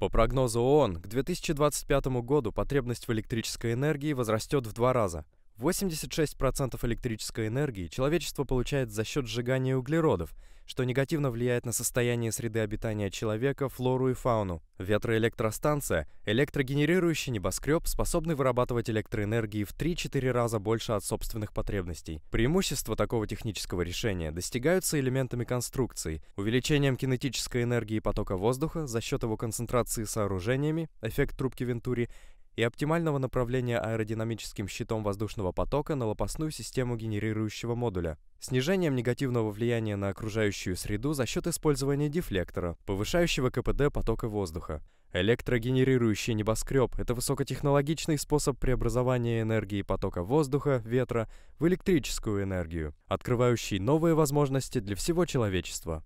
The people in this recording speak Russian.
По прогнозу ООН, к 2025 году потребность в электрической энергии возрастет в два раза – 86% электрической энергии человечество получает за счет сжигания углеродов, что негативно влияет на состояние среды обитания человека, флору и фауну. Ветроэлектростанция – электрогенерирующий небоскреб, способный вырабатывать электроэнергии в 3-4 раза больше от собственных потребностей. Преимущества такого технического решения достигаются элементами конструкции, увеличением кинетической энергии потока воздуха за счет его концентрации сооружениями, эффект трубки Вентури, и оптимального направления аэродинамическим щитом воздушного потока на лопастную систему генерирующего модуля, снижением негативного влияния на окружающую среду за счет использования дефлектора, повышающего КПД потока воздуха. Электрогенерирующий небоскреб – это высокотехнологичный способ преобразования энергии потока воздуха, ветра в электрическую энергию, открывающий новые возможности для всего человечества.